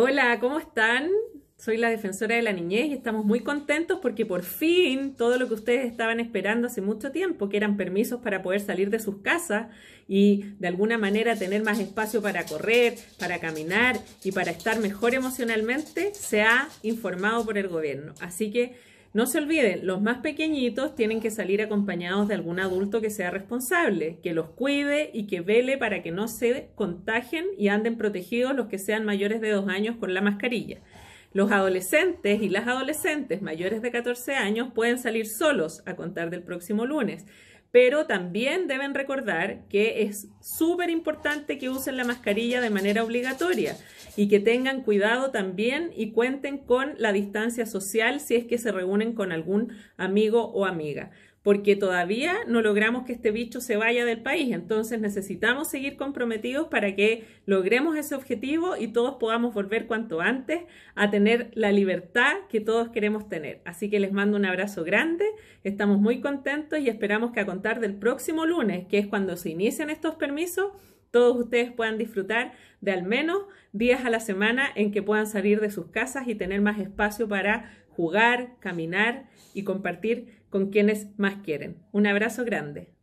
Hola, ¿cómo están? Soy la defensora de la niñez y estamos muy contentos porque por fin todo lo que ustedes estaban esperando hace mucho tiempo, que eran permisos para poder salir de sus casas y de alguna manera tener más espacio para correr, para caminar y para estar mejor emocionalmente, se ha informado por el gobierno. Así que no se olviden, los más pequeñitos tienen que salir acompañados de algún adulto que sea responsable, que los cuide y que vele para que no se contagien y anden protegidos los que sean mayores de dos años con la mascarilla. Los adolescentes y las adolescentes mayores de 14 años pueden salir solos a contar del próximo lunes, pero también deben recordar que es súper importante que usen la mascarilla de manera obligatoria y que tengan cuidado también y cuenten con la distancia social si es que se reúnen con algún amigo o amiga porque todavía no logramos que este bicho se vaya del país. Entonces necesitamos seguir comprometidos para que logremos ese objetivo y todos podamos volver cuanto antes a tener la libertad que todos queremos tener. Así que les mando un abrazo grande, estamos muy contentos y esperamos que a contar del próximo lunes, que es cuando se inician estos permisos, todos ustedes puedan disfrutar de al menos días a la semana en que puedan salir de sus casas y tener más espacio para jugar, caminar y compartir con quienes más quieren. Un abrazo grande.